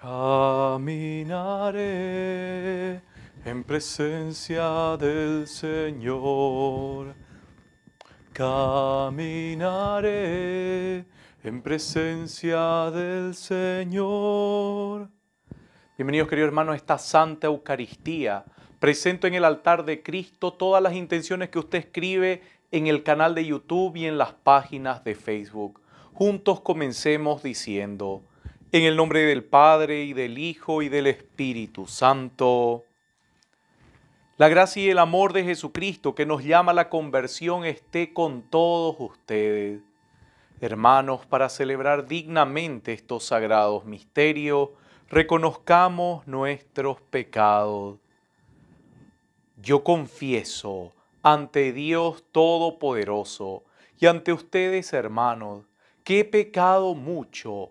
Caminaré en presencia del Señor. Caminaré en presencia del Señor. Bienvenidos queridos hermanos a esta Santa Eucaristía. Presento en el altar de Cristo todas las intenciones que usted escribe en el canal de YouTube y en las páginas de Facebook. Juntos comencemos diciendo, en el nombre del Padre y del Hijo y del Espíritu Santo. La gracia y el amor de Jesucristo que nos llama a la conversión esté con todos ustedes. Hermanos, para celebrar dignamente estos sagrados misterios, reconozcamos nuestros pecados. Yo confieso ante Dios Todopoderoso y ante ustedes, hermanos, que he pecado mucho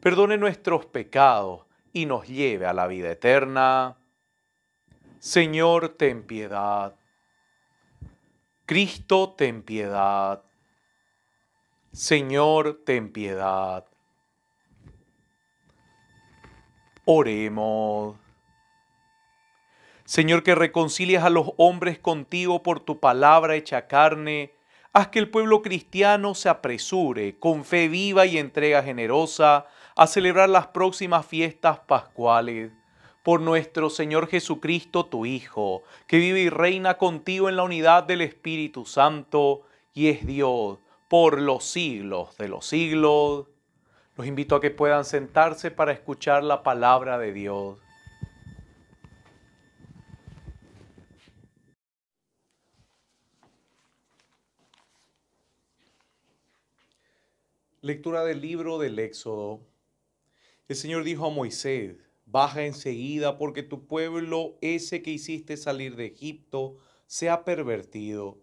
perdone nuestros pecados y nos lleve a la vida eterna. Señor, ten piedad. Cristo, ten piedad. Señor, ten piedad. Oremos. Señor, que reconcilias a los hombres contigo por tu palabra hecha carne, haz que el pueblo cristiano se apresure con fe viva y entrega generosa a celebrar las próximas fiestas pascuales. Por nuestro Señor Jesucristo, tu Hijo, que vive y reina contigo en la unidad del Espíritu Santo y es Dios por los siglos de los siglos. Los invito a que puedan sentarse para escuchar la palabra de Dios. Lectura del libro del Éxodo. El Señor dijo a Moisés, baja enseguida porque tu pueblo, ese que hiciste salir de Egipto, se ha pervertido.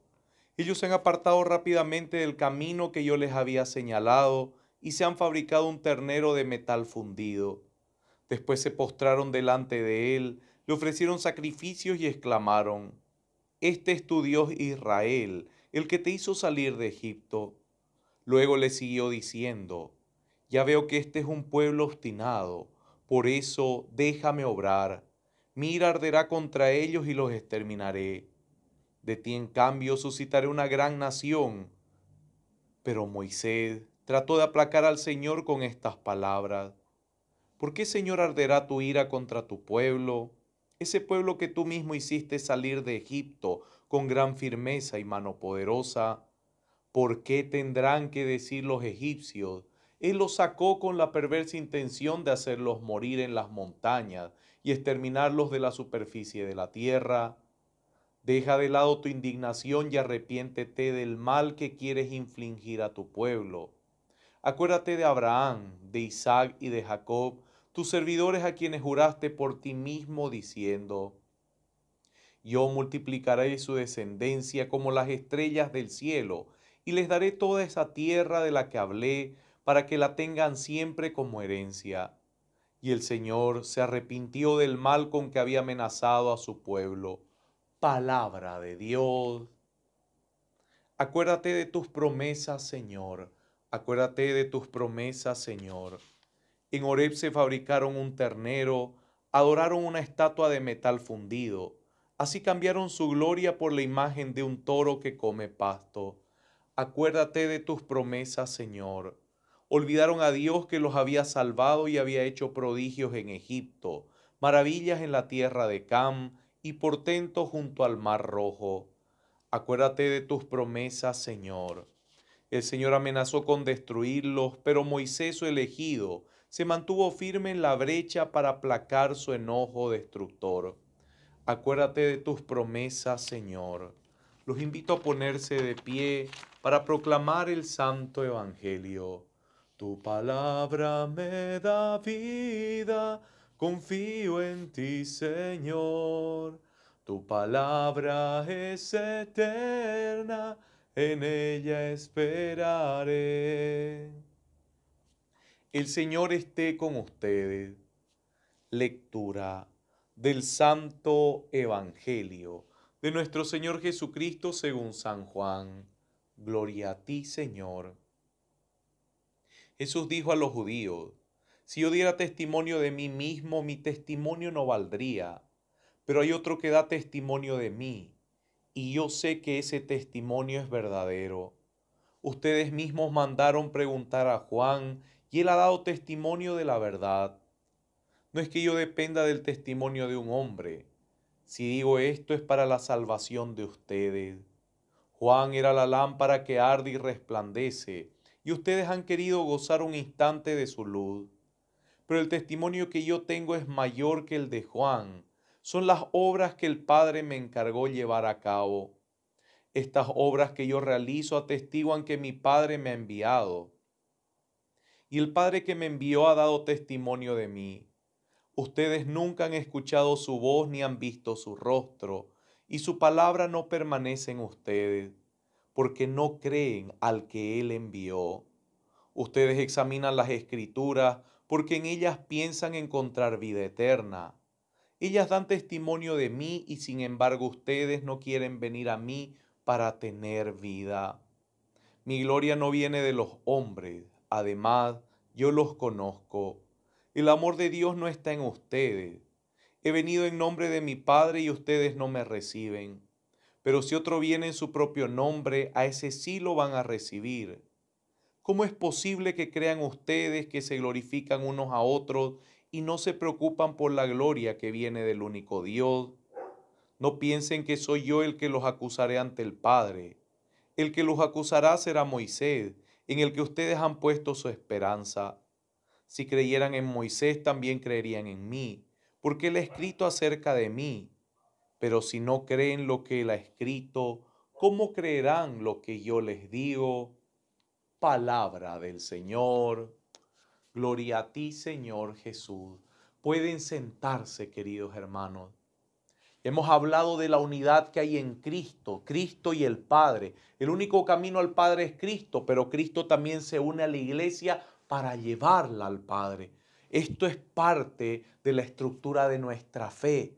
Ellos se han apartado rápidamente del camino que yo les había señalado y se han fabricado un ternero de metal fundido. Después se postraron delante de él, le ofrecieron sacrificios y exclamaron, Este es tu Dios Israel, el que te hizo salir de Egipto. Luego le siguió diciendo, ya veo que este es un pueblo obstinado, por eso déjame obrar. Mi ira arderá contra ellos y los exterminaré. De ti, en cambio, suscitaré una gran nación. Pero Moisés trató de aplacar al Señor con estas palabras. ¿Por qué, Señor, arderá tu ira contra tu pueblo? Ese pueblo que tú mismo hiciste salir de Egipto con gran firmeza y mano poderosa. ¿Por qué tendrán que decir los egipcios? Él los sacó con la perversa intención de hacerlos morir en las montañas y exterminarlos de la superficie de la tierra. Deja de lado tu indignación y arrepiéntete del mal que quieres infligir a tu pueblo. Acuérdate de Abraham, de Isaac y de Jacob, tus servidores a quienes juraste por ti mismo diciendo, Yo multiplicaré su descendencia como las estrellas del cielo, y les daré toda esa tierra de la que hablé, para que la tengan siempre como herencia. Y el Señor se arrepintió del mal con que había amenazado a su pueblo. Palabra de Dios. Acuérdate de tus promesas, Señor. Acuérdate de tus promesas, Señor. En Oreb se fabricaron un ternero, adoraron una estatua de metal fundido. Así cambiaron su gloria por la imagen de un toro que come pasto. Acuérdate de tus promesas, Señor. Olvidaron a Dios que los había salvado y había hecho prodigios en Egipto, maravillas en la tierra de Cam y portentos junto al mar rojo. Acuérdate de tus promesas, Señor. El Señor amenazó con destruirlos, pero Moisés, su elegido, se mantuvo firme en la brecha para aplacar su enojo destructor. Acuérdate de tus promesas, Señor. Los invito a ponerse de pie para proclamar el Santo Evangelio. Tu palabra me da vida, confío en ti, Señor. Tu palabra es eterna, en ella esperaré. El Señor esté con ustedes. Lectura del Santo Evangelio de nuestro Señor Jesucristo según San Juan. Gloria a ti, Señor. Jesús dijo a los judíos, si yo diera testimonio de mí mismo, mi testimonio no valdría, pero hay otro que da testimonio de mí, y yo sé que ese testimonio es verdadero. Ustedes mismos mandaron preguntar a Juan, y él ha dado testimonio de la verdad. No es que yo dependa del testimonio de un hombre. Si digo esto es para la salvación de ustedes. Juan era la lámpara que arde y resplandece y ustedes han querido gozar un instante de su luz. Pero el testimonio que yo tengo es mayor que el de Juan. Son las obras que el Padre me encargó llevar a cabo. Estas obras que yo realizo atestiguan que mi Padre me ha enviado. Y el Padre que me envió ha dado testimonio de mí. Ustedes nunca han escuchado su voz ni han visto su rostro, y su palabra no permanece en ustedes porque no creen al que Él envió. Ustedes examinan las escrituras porque en ellas piensan encontrar vida eterna. Ellas dan testimonio de mí y sin embargo ustedes no quieren venir a mí para tener vida. Mi gloria no viene de los hombres, además yo los conozco. El amor de Dios no está en ustedes. He venido en nombre de mi Padre y ustedes no me reciben. Pero si otro viene en su propio nombre, a ese sí lo van a recibir. ¿Cómo es posible que crean ustedes que se glorifican unos a otros y no se preocupan por la gloria que viene del único Dios? No piensen que soy yo el que los acusaré ante el Padre. El que los acusará será Moisés, en el que ustedes han puesto su esperanza. Si creyeran en Moisés, también creerían en mí, porque él ha escrito acerca de mí. Pero si no creen lo que él ha escrito, ¿cómo creerán lo que yo les digo? Palabra del Señor. Gloria a ti, Señor Jesús. Pueden sentarse, queridos hermanos. Hemos hablado de la unidad que hay en Cristo, Cristo y el Padre. El único camino al Padre es Cristo, pero Cristo también se une a la iglesia para llevarla al Padre. Esto es parte de la estructura de nuestra fe.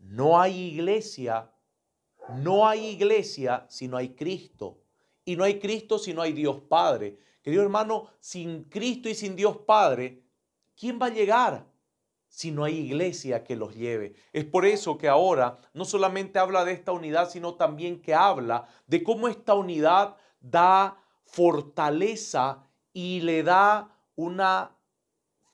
No hay iglesia, no hay iglesia si no hay Cristo. Y no hay Cristo si no hay Dios Padre. Querido hermano, sin Cristo y sin Dios Padre, ¿quién va a llegar? si no hay iglesia que los lleve. Es por eso que ahora no solamente habla de esta unidad, sino también que habla de cómo esta unidad da fortaleza y le da una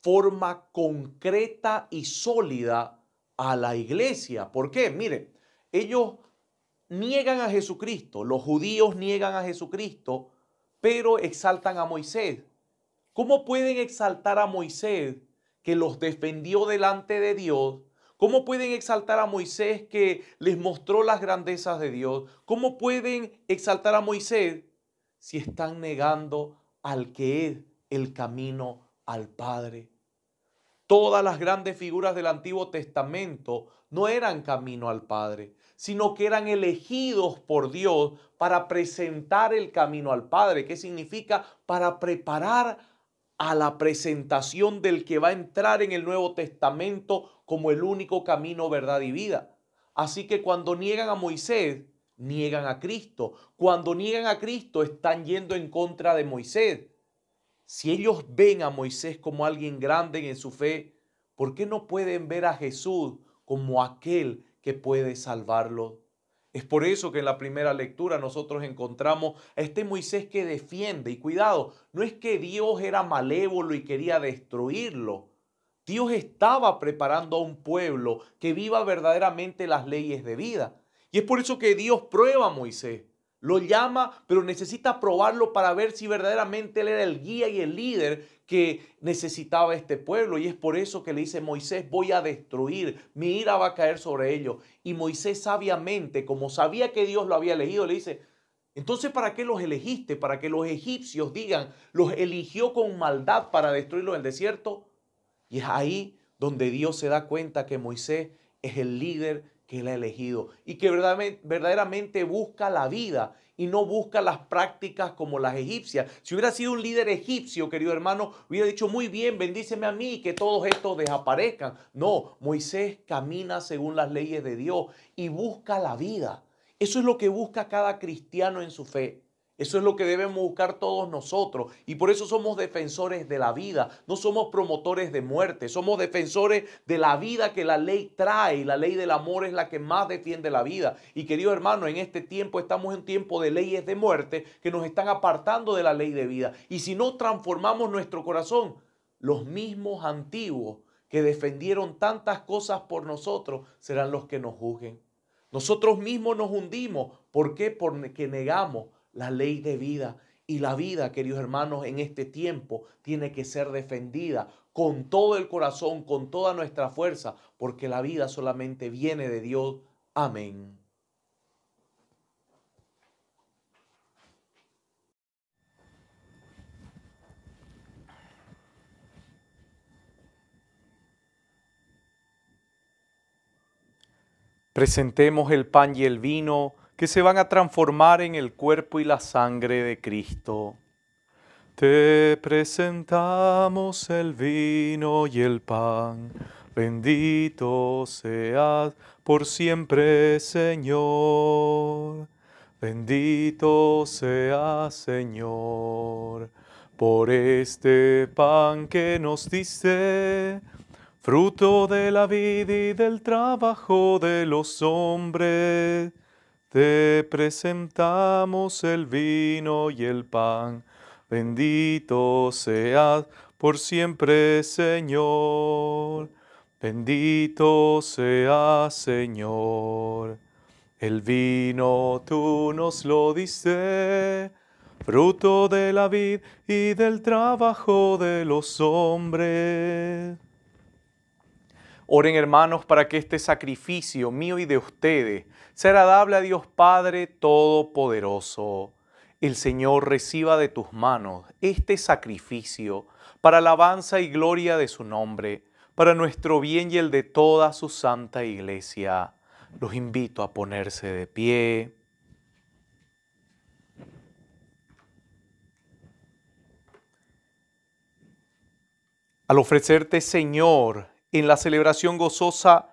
forma concreta y sólida a la iglesia. ¿Por qué? Mire, ellos niegan a Jesucristo, los judíos niegan a Jesucristo, pero exaltan a Moisés. ¿Cómo pueden exaltar a Moisés que los defendió delante de Dios? ¿Cómo pueden exaltar a Moisés que les mostró las grandezas de Dios? ¿Cómo pueden exaltar a Moisés si están negando al que es el camino al Padre? Todas las grandes figuras del Antiguo Testamento no eran camino al Padre, sino que eran elegidos por Dios para presentar el camino al Padre. ¿Qué significa? Para preparar a la presentación del que va a entrar en el Nuevo Testamento como el único camino, verdad y vida. Así que cuando niegan a Moisés, niegan a Cristo. Cuando niegan a Cristo, están yendo en contra de Moisés. Si ellos ven a Moisés como alguien grande en su fe, ¿por qué no pueden ver a Jesús como aquel que puede salvarlo? Es por eso que en la primera lectura nosotros encontramos a este Moisés que defiende. Y cuidado, no es que Dios era malévolo y quería destruirlo. Dios estaba preparando a un pueblo que viva verdaderamente las leyes de vida. Y es por eso que Dios prueba a Moisés lo llama, pero necesita probarlo para ver si verdaderamente él era el guía y el líder que necesitaba este pueblo. Y es por eso que le dice, Moisés, voy a destruir, mi ira va a caer sobre ellos. Y Moisés sabiamente, como sabía que Dios lo había elegido, le dice, entonces, ¿para qué los elegiste? Para que los egipcios digan, los eligió con maldad para destruirlos en el desierto. Y es ahí donde Dios se da cuenta que Moisés es el líder que Él ha elegido y que verdaderamente busca la vida y no busca las prácticas como las egipcias. Si hubiera sido un líder egipcio, querido hermano, hubiera dicho muy bien, bendíceme a mí y que todos estos desaparezcan. No, Moisés camina según las leyes de Dios y busca la vida. Eso es lo que busca cada cristiano en su fe. Eso es lo que debemos buscar todos nosotros. Y por eso somos defensores de la vida. No somos promotores de muerte. Somos defensores de la vida que la ley trae. y La ley del amor es la que más defiende la vida. Y queridos hermanos, en este tiempo estamos en tiempo de leyes de muerte que nos están apartando de la ley de vida. Y si no transformamos nuestro corazón, los mismos antiguos que defendieron tantas cosas por nosotros serán los que nos juzguen. Nosotros mismos nos hundimos. ¿Por qué? Porque negamos la ley de vida. Y la vida, queridos hermanos, en este tiempo tiene que ser defendida con todo el corazón, con toda nuestra fuerza, porque la vida solamente viene de Dios. Amén. Presentemos el pan y el vino que se van a transformar en el cuerpo y la sangre de Cristo. Te presentamos el vino y el pan. Bendito seas por siempre, Señor. Bendito seas, Señor, por este pan que nos diste, fruto de la vida y del trabajo de los hombres. Te presentamos el vino y el pan. Bendito seas por siempre, Señor. Bendito seas, Señor. El vino tú nos lo diste, fruto de la vid y del trabajo de los hombres. Oren hermanos para que este sacrificio mío y de ustedes sea agradable a Dios Padre Todopoderoso. El Señor reciba de tus manos este sacrificio para alabanza y gloria de su nombre, para nuestro bien y el de toda su santa iglesia. Los invito a ponerse de pie. Al ofrecerte, Señor, en la celebración gozosa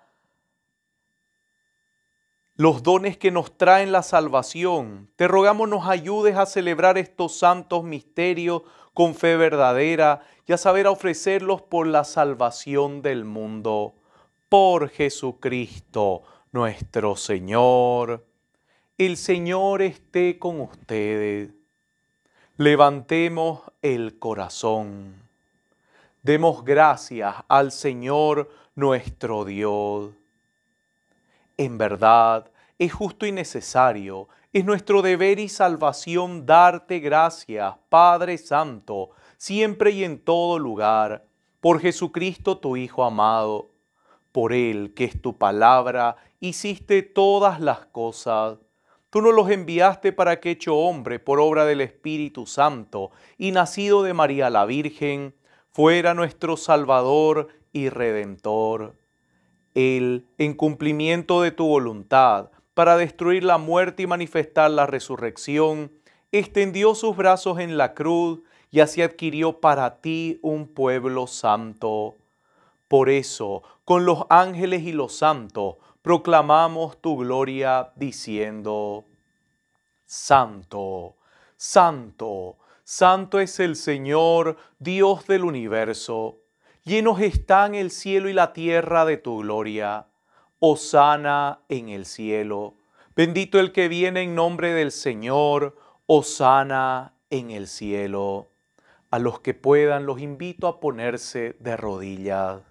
los dones que nos traen la salvación. Te rogamos nos ayudes a celebrar estos santos misterios con fe verdadera y a saber ofrecerlos por la salvación del mundo. Por Jesucristo nuestro Señor. El Señor esté con ustedes. Levantemos el corazón. Demos gracias al Señor nuestro Dios. En verdad, es justo y necesario, es nuestro deber y salvación darte gracias, Padre Santo, siempre y en todo lugar, por Jesucristo tu Hijo amado. Por Él, que es tu palabra, hiciste todas las cosas. Tú no los enviaste para que hecho hombre por obra del Espíritu Santo y nacido de María la Virgen, fuera nuestro Salvador y Redentor. Él, en cumplimiento de tu voluntad, para destruir la muerte y manifestar la resurrección, extendió sus brazos en la cruz y así adquirió para ti un pueblo santo. Por eso, con los ángeles y los santos, proclamamos tu gloria diciendo, Santo, Santo, Santo es el Señor, Dios del universo. Llenos están el cielo y la tierra de tu gloria. Osana en el cielo. Bendito el que viene en nombre del Señor. Osana en el cielo. A los que puedan los invito a ponerse de rodillas.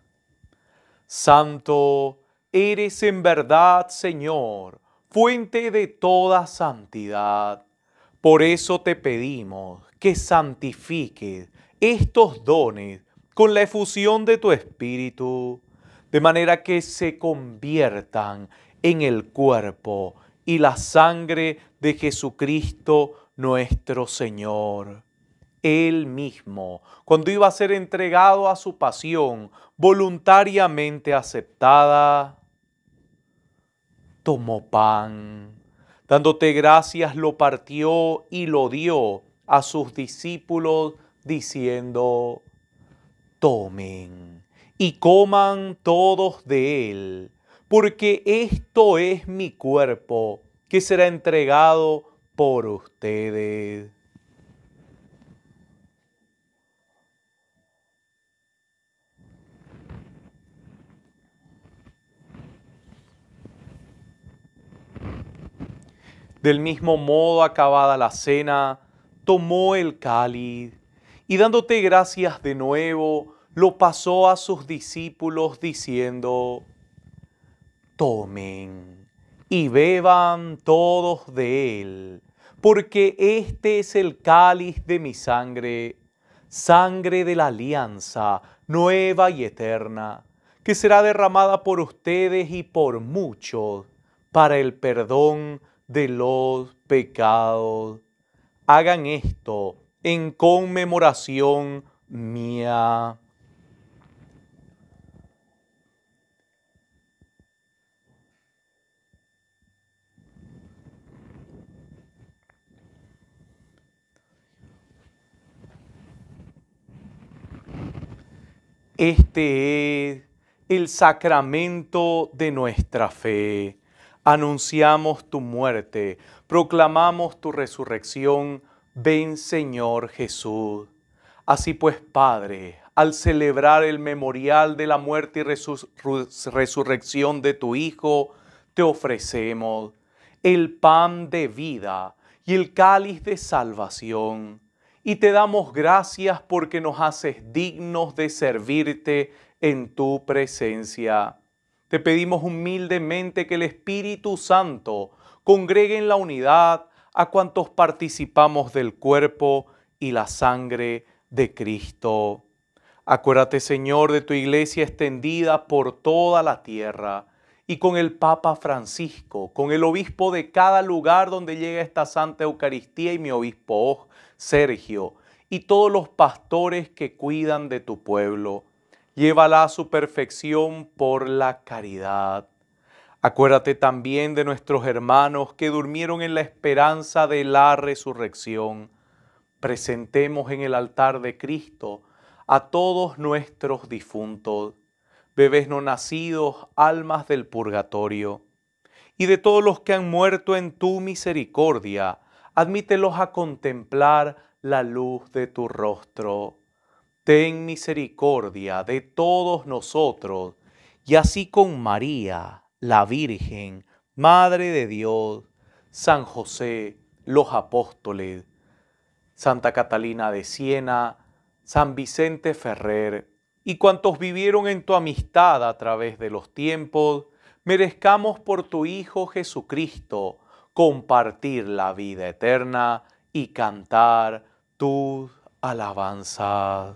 Santo eres en verdad, Señor, fuente de toda santidad. Por eso te pedimos que santifique estos dones con la efusión de tu espíritu, de manera que se conviertan en el cuerpo y la sangre de Jesucristo nuestro Señor. Él mismo, cuando iba a ser entregado a su pasión voluntariamente aceptada, tomó pan. Dándote gracias, lo partió y lo dio a sus discípulos diciendo, tomen y coman todos de él, porque esto es mi cuerpo que será entregado por ustedes. Del mismo modo, acabada la cena, tomó el cáliz y dándote gracias de nuevo, lo pasó a sus discípulos diciendo, tomen y beban todos de él, porque este es el cáliz de mi sangre, sangre de la alianza nueva y eterna, que será derramada por ustedes y por muchos para el perdón de los pecados hagan esto en conmemoración mía. Este es el sacramento de nuestra fe. Anunciamos tu muerte proclamamos tu resurrección, ven Señor Jesús. Así pues, Padre, al celebrar el memorial de la muerte y resurrección de tu Hijo, te ofrecemos el pan de vida y el cáliz de salvación. Y te damos gracias porque nos haces dignos de servirte en tu presencia. Te pedimos humildemente que el Espíritu Santo Congreguen la unidad a cuantos participamos del cuerpo y la sangre de Cristo. Acuérdate, Señor, de tu iglesia extendida por toda la tierra y con el Papa Francisco, con el obispo de cada lugar donde llega esta Santa Eucaristía y mi obispo Sergio, y todos los pastores que cuidan de tu pueblo. Llévala a su perfección por la caridad. Acuérdate también de nuestros hermanos que durmieron en la esperanza de la resurrección. Presentemos en el altar de Cristo a todos nuestros difuntos, bebés no nacidos, almas del purgatorio, y de todos los que han muerto en tu misericordia, admítelos a contemplar la luz de tu rostro. Ten misericordia de todos nosotros, y así con María la Virgen, Madre de Dios, San José, los apóstoles, Santa Catalina de Siena, San Vicente Ferrer y cuantos vivieron en tu amistad a través de los tiempos, merezcamos por tu Hijo Jesucristo compartir la vida eterna y cantar tus alabanzas.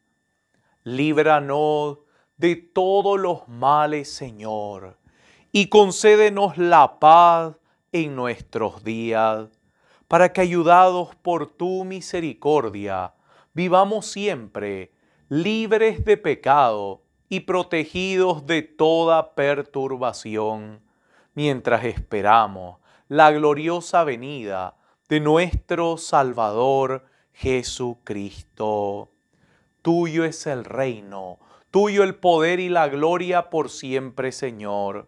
líbranos de todos los males, Señor, y concédenos la paz en nuestros días, para que ayudados por tu misericordia, vivamos siempre libres de pecado y protegidos de toda perturbación, mientras esperamos la gloriosa venida de nuestro Salvador Jesucristo Tuyo es el reino, tuyo el poder y la gloria por siempre, Señor.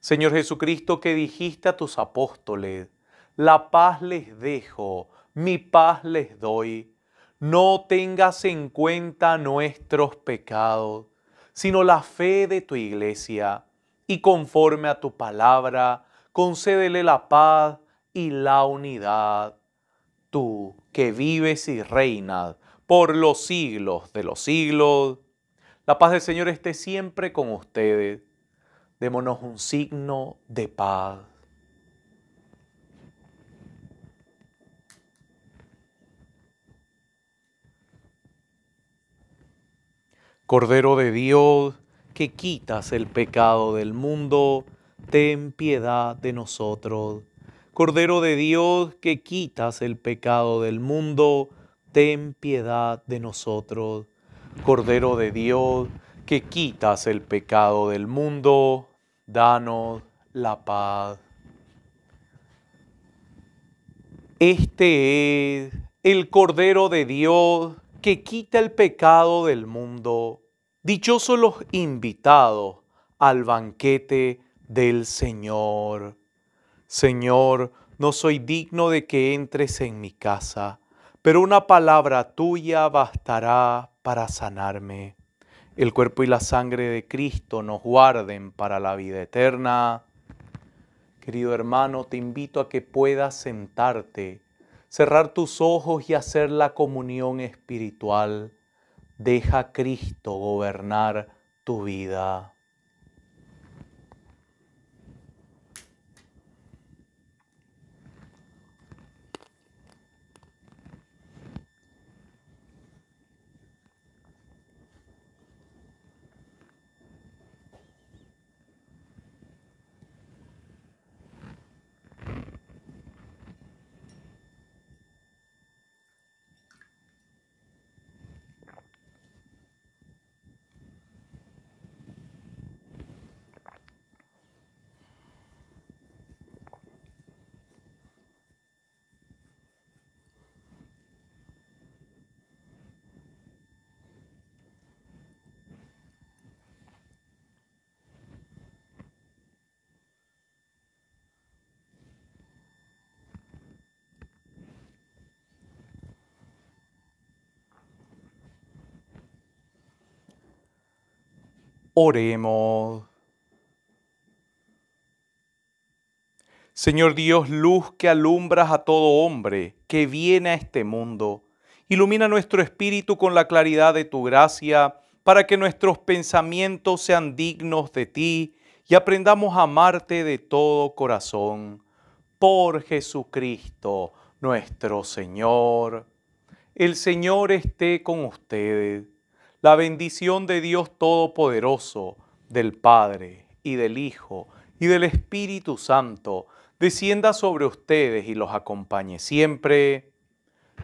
Señor Jesucristo, que dijiste a tus apóstoles, la paz les dejo, mi paz les doy. No tengas en cuenta nuestros pecados, sino la fe de tu iglesia, y conforme a tu palabra, concédele la paz y la unidad. Tú que vives y reinas por los siglos de los siglos. La paz del Señor esté siempre con ustedes. Démonos un signo de paz. Cordero de Dios, que quitas el pecado del mundo, ten piedad de nosotros. Cordero de Dios, que quitas el pecado del mundo, ten piedad de nosotros. Cordero de Dios, que quitas el pecado del mundo, danos la paz. Este es el Cordero de Dios que quita el pecado del mundo. Dichosos los invitados al banquete del Señor. Señor, no soy digno de que entres en mi casa pero una palabra tuya bastará para sanarme. El cuerpo y la sangre de Cristo nos guarden para la vida eterna. Querido hermano, te invito a que puedas sentarte, cerrar tus ojos y hacer la comunión espiritual. Deja a Cristo gobernar tu vida. Oremos. Señor Dios, luz que alumbras a todo hombre que viene a este mundo, ilumina nuestro espíritu con la claridad de tu gracia, para que nuestros pensamientos sean dignos de ti y aprendamos a amarte de todo corazón. Por Jesucristo nuestro Señor. El Señor esté con ustedes la bendición de Dios Todopoderoso, del Padre y del Hijo y del Espíritu Santo, descienda sobre ustedes y los acompañe siempre.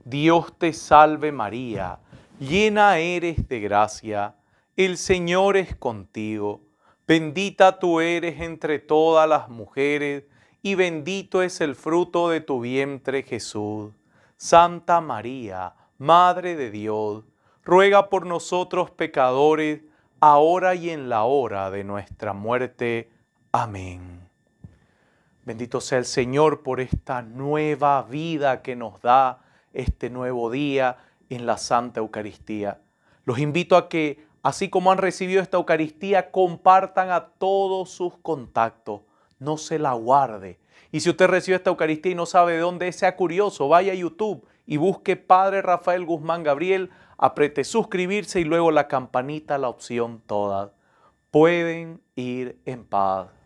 Dios te salve María, llena eres de gracia, el Señor es contigo, bendita tú eres entre todas las mujeres, y bendito es el fruto de tu vientre Jesús. Santa María, Madre de Dios, ruega por nosotros pecadores, ahora y en la hora de nuestra muerte. Amén. Bendito sea el Señor por esta nueva vida que nos da este nuevo día en la Santa Eucaristía. Los invito a que, así como han recibido esta Eucaristía, compartan a todos sus contactos. No se la guarde. Y si usted recibe esta Eucaristía y no sabe de dónde, sea curioso, vaya a YouTube y busque Padre Rafael Guzmán Gabriel Aprete suscribirse y luego la campanita, la opción toda. Pueden ir en paz.